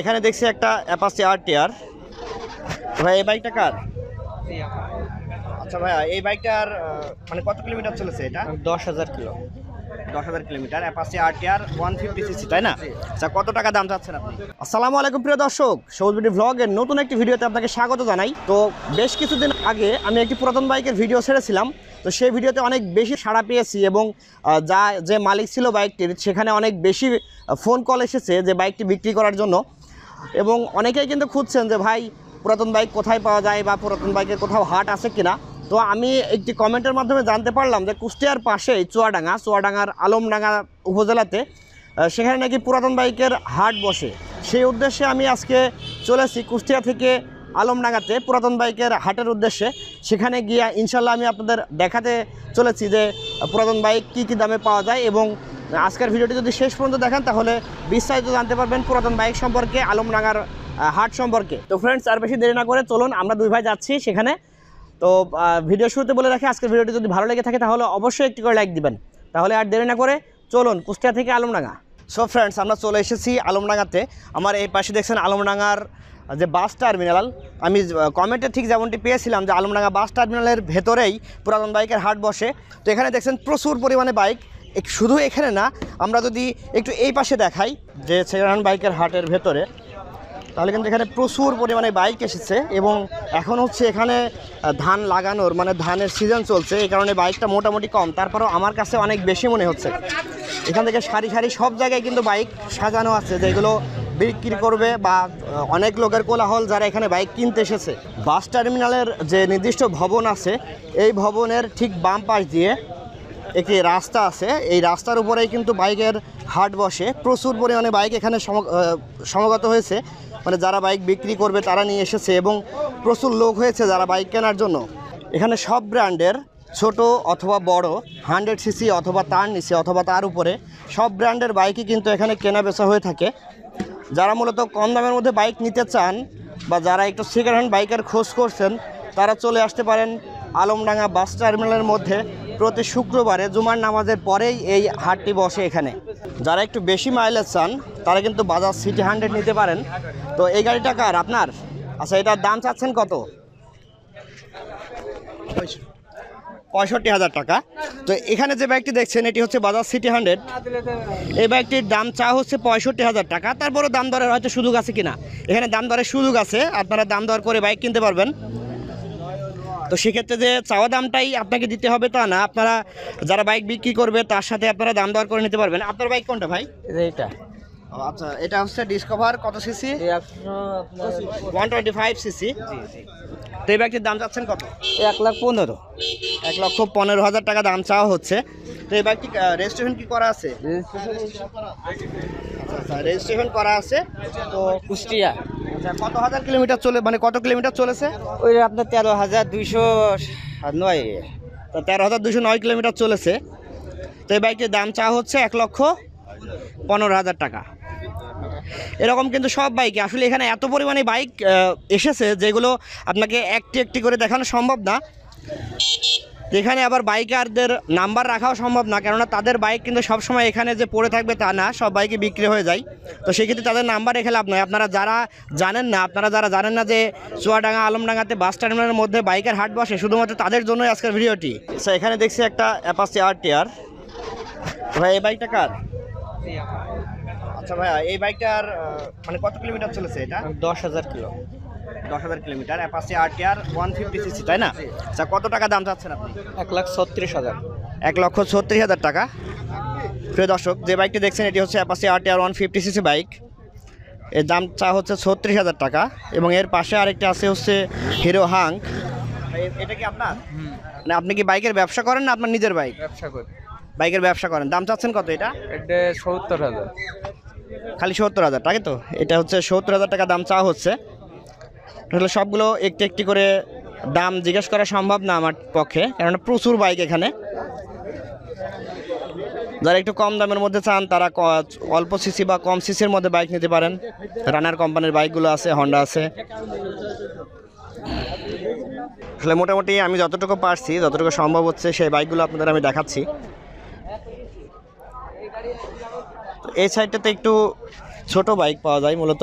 এখানে দেখছি একটা অ্যাপাসি আর টিয়ার ভাই এই বাইকটা কার আচ্ছা ভাইয়া এই বাইকটার মানে কত কিলোমিটার চলেছে এটা দশ হাজার কিলো দশ হাজার kilometre Apache R TR one fifty CC তাই না আচ্ছা কত টাকা দাম চাচ্ছেন আপনি আসসালামু আলাইকুম প্রিয় দর্শক সবুজ বিউটি ভ্লগের নতুন একটি ভিডিওতে আপনাকে স্বাগত জানাই তো বেশ কিছুদিন আগে আমি একটি পুরাতন বাইকের ভিডিও ছেড়েছিলাম তো সেই ভিডিওতে অনেক বেশি সাড়া পেয়েছি এবং যা যে মালিক ছিল বাইকটির সেখানে অনেক বেশি ফোন কল এসেছে যে বাইকটি বিক্রি করার জন্য এবং অনেকেই কিন্তু খুঁজছেন যে ভাই পুরাতন বাইক কোথায় পাওয়া যায় বা পুরাতন বাইকের কোথাও হাট আছে কিনা তো আমি একটি কমেন্টের মাধ্যমে জানতে পারলাম যে কুষ্টিয়ার পাশে চুয়াডাঙ্গা চুয়াডাঙ্গার আলমডাঙ্গা উপজেলাতে সেখানে নাকি পুরাতন বাইকের হাট বসে সেই উদ্দেশ্যে আমি আজকে চলেছি কুষ্টিয়া থেকে আলমডাঙ্গাতে পুরাতন বাইকের হাটের উদ্দেশ্যে সেখানে গিয়ে ইনশাল্লাহ আমি আপনাদের দেখাতে চলেছি যে পুরাতন বাইক কী কী দামে পাওয়া যায় এবং আজকের ভিডিওটি যদি শেষ পর্যন্ত দেখেন তাহলে বিস্তারিত জানতে পারবেন পুরাতন বাইক সম্পর্কে আলমডাঙ্গার হাট সম্পর্কে তো ফ্রেন্ডস আর বেশি দেরি না করে চলুন আমরা দুই ভাই যাচ্ছি সেখানে তো ভিডিও শুরুতে বলে রাখি আজকের ভিডিওটি যদি ভালো লেগে থাকে তাহলে অবশ্যই একটি করে লাইক দিবেন তাহলে আর দেরি না করে চলুন কুষ্টিয়া থেকে আলমডাঙ্গা সো ফ্রেন্ডস আমরা চলে এসেছি আলমডাঙ্গাতে আমার এই পাশে দেখছেন আলমডাঙ্গার যে বাস টার্মিনাল আমি কমেন্টে ঠিক যেমনটি পেয়েছিলাম যে আলমডাঙ্গা বাস টার্মিনালের ভেতরেই পুরাতন বাইকের হাট বসে তো এখানে দেখছেন প্রচুর পরিমাণে বাইক শুধু এখানে না আমরা যদি একটু এই পাশে দেখাই যে সেকেন্ড বাইকের হাটের ভেতরে তাহলে কিন্তু এখানে প্রচুর পরিমাণে বাইক এসেছে এবং এখন হচ্ছে এখানে ধান লাগানোর মানে ধানের সিজন চলছে এই কারণে বাইকটা মোটামুটি কম তারপরেও আমার কাছে অনেক বেশি মনে হচ্ছে এখান থেকে সারি সারি সব জায়গায় কিন্তু বাইক সাজানো আছে যেগুলো বিক্রি করবে বা অনেক লোকের কোলাহল যারা এখানে বাইক কিনতে এসেছে বাস টার্মিনালের যে নির্দিষ্ট ভবন আছে এই ভবনের ঠিক বাম পাশ দিয়ে একটি রাস্তা আছে এই রাস্তার উপরেই কিন্তু বাইকের হাট বসে প্রচুর পরিমাণে বাইক এখানে সমাগত হয়েছে মানে যারা বাইক বিক্রি করবে তারা নিয়ে এসেছে এবং প্রচুর লোক হয়েছে যারা বাইক কেনার জন্য এখানে সব ব্র্যান্ডের ছোট অথবা বড় হান্ড্রেড সিসি অথবা তার নিচে অথবা তার উপরে সব ব্র্যান্ডের বাইকই কিন্তু এখানে কেনা বেচা হয়ে থাকে যারা মূলত কম দামের মধ্যে বাইক নিতে চান বা যারা একটু সেকেন্ড হ্যান্ড বাইকের খোঁজ করছেন তারা চলে আসতে পারেন আলমডাঙ্গা বাস টার্মিনালের মধ্যে প্রতি শুক্রবারে জুমার নামাজের পরেই এই হাটটি বসে এখানে যারা একটু বেশি মাইলেজ চান তারা কিন্তু বাজার সিটি হান্ড্রেড নিতে পারেন তো এই গাড়িটা কার আপনার আচ্ছা এটার দাম চাচ্ছেন কত পঁয়ষট্টি হাজার টাকা তো এখানে যে ব্যাগটি দেখছেন এটি হচ্ছে বাজাজ সিটি হান্ড্রেড এই ব্যাগটির দাম চা হচ্ছে পঁয়ষট্টি হাজার টাকা তারপরও দাম দরের হয়তো সুযোগ আছে কিনা এখানে দাম দরের সুযোগ আছে আপনারা দাম দর করে বাইক কিনতে পারবেন তো সেক্ষেত্রে যে চাওয়া দামটাই আপনাকে দিতে হবে তা না আপনারা যারা বাইক বিক্রি করবে তার সাথে আপনারা দাম দর করে নিতে পারবেন আপনার বাইক কোনটা ভাই এইটা আচ্ছা এটা হচ্ছে ডিসকভার কত CC one twenty five CC তো এই ব্যাগটির দাম চাচ্ছেন কত এক লাখ পনেরো এক লক্ষ পনেরো হাজার টাকা দাম চাওয়া হচ্ছে তো এই ব্যাগটি রেজিস্ট্রেশন কি করা আছে রেজিস্ট্রেশন আচ্ছা, আচ্ছা, করা আছে তো কুষ্টিয়া আচ্ছা কত হাজার কিলোমিটার চলে মানে কত কিলোমিটার চলেছে ওই আপনার তেরো হাজার দুইশো নয় তেরো হাজার দুশো নয় কিলোমিটার চলেছে তো এই বাইকের দাম চা হচ্ছে এক লক্ষ পনেরো হাজার টাকা এরকম কিন্তু সব বাইকে আসলে এখানে এত পরিমাণে বাইক এসেছে যেগুলো আপনাকে একটি একটি করে দেখানো সম্ভব না এখানে আবার বাইকারদের নাম্বার রাখাও সম্ভব না কেননা তাদের বাইক কিন্তু সবসময় এখানে যে পড়ে থাকবে তা না সব বাইকে বিক্রি হয়ে যায় তো সেক্ষেত্রে তাদের নাম্বার রেখে লাভ নয় আপনারা যারা জানেন না আপনারা যারা জানেন না যে চুয়াডাঙ্গা আলমডাঙ্গাতে বাস টার্মিনালের মধ্যে বাইকের হাট বসে শুধুমাত্র তাদের জন্যই আজকের ভিডিওটি স্যার আচ্ছা, এখানে দেখছি একটা অ্যাপাসি আর টিয়ার ভাই এই বাইকটা কার আচ্ছা ভাইয়া এই বাইকটার মানে কত কিলোমিটার চলেছে এটা দশ হাজার কিলো দশ হাজার kilometre Apache R T R one fifty CC তাই না আচ্ছা কত টাকা দাম চাচ্ছেন আপনি এক লাখ ছত্রিশ হাজার এক লক্ষ ছত্রিশ হাজার টাকা প্রিয় দর্শক যে বাইকটি দেখছেন এটি হচ্ছে Apache R T R one fifty CC bike এর দাম চা হচ্ছে ছত্রিশ হাজার টাকা এবং এর পাশে আরেকটা আছে হচ্ছে হিরো হাঙ্ক এটা কি আপনার না আপনি কি বাইকের ব্যবসা করেন না আপনার নিজের বাইক ব্যবসা করেন বাইকের ব্যবসা করেন দাম চাচ্ছেন কত এটা এটা সত্তর হাজার খালি সত্তর হাজার টাকা তো এটা হচ্ছে সত্তর হাজার টাকা দাম চা হচ্ছে আসলে সবগুলো একটি একটি করে দাম জিজ্ঞেস করা সম্ভব না আমার পক্ষে কারণ প্রচুর বাইক এখানে যারা একটু কম দামের মধ্যে চান তারা অল্প সিসি বা কম সিসির মধ্যে বাইক নিতে পারেন রানার কোম্পানির বাইকগুলো আছে হন্ডা আছে আসলে মোটামুটি আমি যতটুকু পারছি যতটুকু সম্ভব হচ্ছে সেই বাইকগুলো আপনাদের আমি দেখাচ্ছি এই সাইডটাতে একটু ছোট বাইক পাওয়া যায় মূলত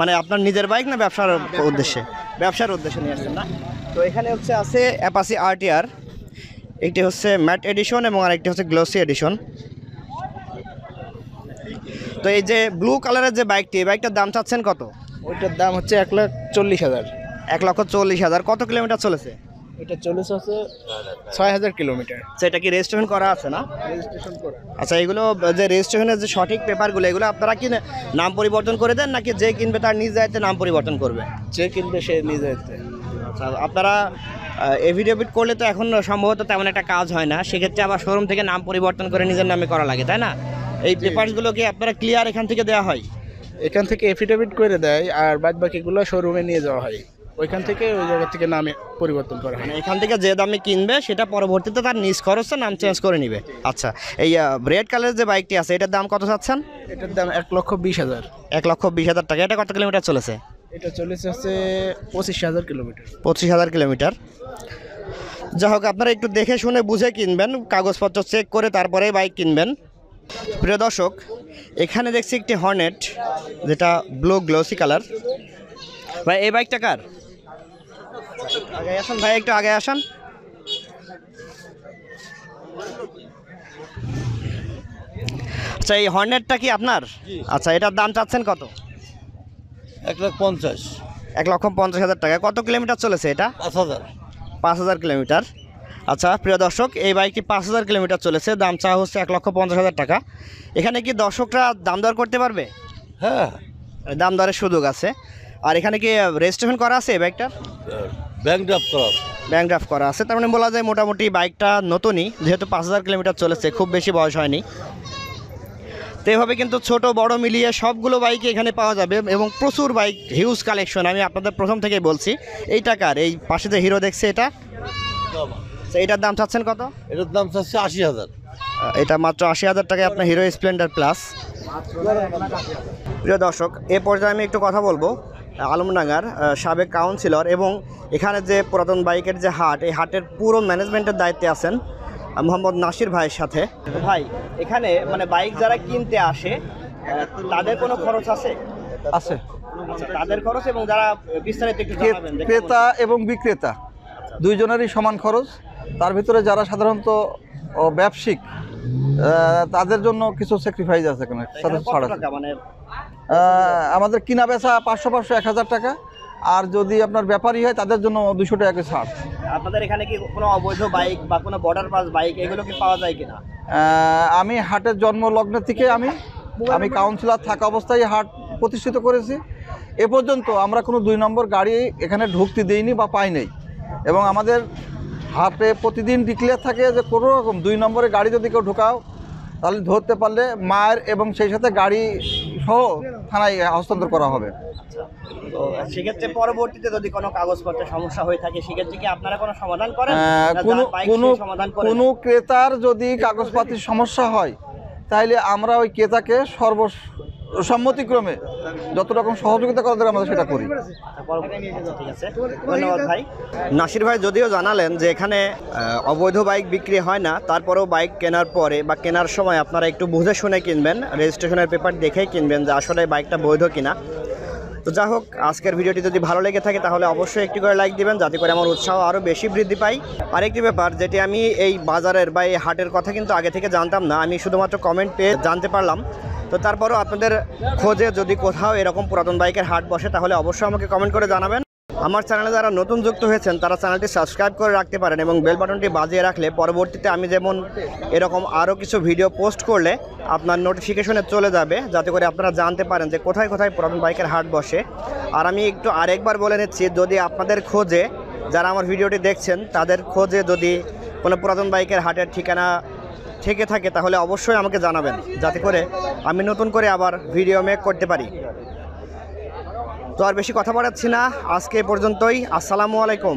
মানে আপনার নিজের বাইক না ব্যবসার হ্যাঁ, উদ্দেশ্যে ব্যবসার উদ্দেশ্যে নিয়ে আসছেন না তো এখানে হচ্ছে আছে অ্যাপাসি আরটিআর একটি হচ্ছে ম্যাট এডিশন এবং আরেকটি হচ্ছে গ্লোসি এডিশন তো এই যে ব্লু কালারের যে বাইকটি বাইকটার দাম চাচ্ছেন কত ওইটার দাম হচ্ছে এক লাখ চল্লিশ হাজার এক লক্ষ চল্লিশ হাজার কত কিলোমিটার চলেছে এটা চলেছে হচ্ছে ছয় হাজার কিলোমিটার সেটা আচ্ছা, কি রেজিস্ট্রেশন করা আছে না রেজিস্ট্রেশন করা আচ্ছা এগুলো যে রেজিস্ট্রেশনের যে সঠিক পেপারগুলো এগুলো আপনারা কি নাম পরিবর্তন করে দেন নাকি যে কিনবে তার নিজ দায়িত্বে নাম পরিবর্তন করবে যে কিনবে সে নিজ দায়িত্বে আচ্ছা আপনারা এফিডেভিট করলে তো এখন সম্ভবত তেমন একটা কাজ হয় না সেক্ষেত্রে আবার শোরুম থেকে নাম পরিবর্তন করে নিজের নামে করা লাগে তাই না এই পেপারসগুলো কি আপনারা ক্লিয়ার এখান থেকে দেওয়া হয় এখান থেকে এফিডেভিট করে দেয় আর বাদ বাকিগুলো শোরুমে নিয়ে যাওয়া হয় ওইখান থেকে ওই জায়গা থেকে নামে পরিবর্তন করা মানে এখান থেকে যে দামে কিনবে সেটা পরবর্তীতে তার নিজ খরচে নাম চেঞ্জ করে নিবে আচ্ছা এই রেড কালারের যে বাইকটি আছে এটার দাম কত চাচ্ছেন এটার দাম এক লক্ষ বিশ হাজার এক লক্ষ বিশ হাজার টাকা এটা কত কিলোমিটার চলেছে এটা চলেছে হচ্ছে পঁচিশ হাজার কিলোমিটার পঁচিশ হাজার কিলোমিটার যাই হোক আপনারা একটু দেখে শুনে বুঝে কিনবেন কাগজপত্র চেক করে তারপরে বাইক কিনবেন প্রিয় দর্শক এখানে দেখছি একটি হর্নেট যেটা ব্লু গ্লোসি কালার ভাই এই বাইকটা কার আগে আসুন ভাই একটু আগে আসুন আচ্ছা এই হর্নেটটা কি আপনার আচ্ছা এটার দাম চাচ্ছেন কত এক লক্ষ পঞ্চাশ এক লক্ষ পঞ্চাশ হাজার টাকা কত কিলোমিটার চলেছে এটা পাঁচ হাজার পাঁচ হাজার কিলোমিটার আচ্ছা প্রিয় দর্শক এই বাইকটি পাঁচ হাজার কিলোমিটার চলেছে দাম চা হচ্ছে এক লক্ষ পঞ্চাশ হাজার টাকা এখানে কি দর্শকরা দাম দর করতে পারবে হ্যাঁ দাম দরের সুযোগ আছে আর এখানে কি রেজিস্ট্রেশন করা আছে বাইকটা ব্যাংক ড্রাফট করা আছে ব্যাংক ড্রাফট করা আছে তার মানে বলা যায় মোটামুটি বাইকটা নতুনই যেহেতু পাঁচ হাজার কিলোমিটার চলেছে খুব বেশি বয়স হয়নি তো এভাবে কিন্তু ছোট বড় মিলিয়ে সবগুলো বাইক এখানে পাওয়া যাবে এবং প্রচুর বাইক হিউজ কালেকশন আমি আপনাদের প্রথম থেকেই বলছি এই টাকার এই পাশে যে হিরো দেখছে এটা এটার দাম চাচ্ছেন কত এটার দাম চাচ্ছে আশি হাজার এটা মাত্র আশি হাজার টাকায় আপনার হিরো স্প্লেন্ডার প্লাস প্রিয় দর্শক এ পর্যায়ে আমি একটু কথা বলবো আলমডাঙ্গার সাবেক কাউন্সিলর এবং এখানে যে পুরাতন বাইকের যে হাট এই হাটের পুরো ম্যানেজমেন্টের দায়িত্বে আছেন মোহাম্মদ নাসির ভাইয়ের সাথে ভাই এখানে মানে বাইক যারা কিনতে আসে তাদের কোনো খরচ আছে আছে আচ্ছা, তাদের খরচ এবং যারা বিস্তারিত ক্রেতা এবং বিক্রেতা দুইজনেরই সমান খরচ তার ভিতরে যারা সাধারণত ব্যবসায়িক তাদের জন্য কিছু স্যাক্রিফাইস আছে কেন ছাড়া আমাদের কিনা বেচা পাঁচশো পাঁচশো এক হাজার টাকা আর যদি আপনার ব্যাপারী হয় তাদের জন্য দুশো টাকা ছাড় আপনাদের এখানে কি কোনো অবৈধ বাইক বা কোনো বর্ডার পাস বাইক এগুলো কি পাওয়া যায় কিনা আমি হাটের জন্মলগ্ন থেকে আমি আমি কাউন্সিলর থাকা অবস্থায় হাট প্রতিষ্ঠিত করেছি এ পর্যন্ত আমরা কোনো দুই নম্বর গাড়ি এখানে ঢুকতে দিইনি বা পাই নাই এবং আমাদের হাটে প্রতিদিন ডিক্লেয়ার থাকে যে কোনো রকম দুই নম্বরে গাড়ি যদি কেউ ঢোকাও তাহলে ধরতে পারলে মায়ের এবং সেই সাথে গাড়ি সহ থানায় হস্তান্তর করা হবে সেক্ষেত্রে পরবর্তীতে যদি কোনো সমস্যা হয়ে থাকে সেক্ষেত্রে আপনারা কোনো সমাধান করেন কোনো ক্রেতার যদি কাগজপত্রের সমস্যা হয় তাহলে আমরা ওই ক্রেতাকে সর্ব সম্মতিক্রমে যত রকম সহযোগিতা করা যায় আমরা সেটা করি ধন্যবাদ ভাই নাসির ভাই যদিও জানালেন যে এখানে অবৈধ বাইক বিক্রি হয় না তারপরেও বাইক কেনার পরে বা কেনার সময় আপনারা একটু বুঝে শুনে কিনবেন রেজিস্ট্রেশনের পেপার দেখেই কিনবেন যে আসলে বাইকটা বৈধ কিনা তো যা হোক আজকের ভিডিওটি যদি ভালো লেগে থাকে তাহলে অবশ্যই একটি করে লাইক দিবেন যাতে করে আমার উৎসাহ আরও বেশি বৃদ্ধি পায় আরেকটি ব্যাপার যেটি আমি এই বাজারের বা এই হাটের কথা কিন্তু আগে থেকে জানতাম না আমি শুধুমাত্র কমেন্ট পেয়ে জানতে পারলাম তো তারপরও আপনাদের খোঁজে যদি কোথাও এরকম পুরাতন বাইকের হাট বসে তাহলে অবশ্যই আমাকে কমেন্ট করে জানাবেন আমার চ্যানেলে যারা নতুন যুক্ত হয়েছেন তারা চ্যানেলটি সাবস্ক্রাইব করে রাখতে পারেন এবং বেল বাটনটি বাজিয়ে রাখলে পরবর্তীতে আমি যেমন এরকম আরও কিছু ভিডিও পোস্ট করলে আপনার নোটিফিকেশনে চলে যাবে যাতে করে আপনারা জানতে পারেন যে কোথায় কোথায় পুরাতন বাইকের হাট বসে আর আমি একটু আরেকবার বলে নিচ্ছি যদি আপনাদের খোঁজে যারা আমার ভিডিওটি দেখছেন তাদের খোঁজে যদি কোনো পুরাতন বাইকের হাটের ঠিকানা থেকে থাকে তাহলে অবশ্যই আমাকে জানাবেন যাতে করে আমি নতুন করে আবার ভিডিও মেক করতে পারি তো আর বেশি কথা বাড়াচ্ছি না আজকে পর্যন্তই আসসালামু আলাইকুম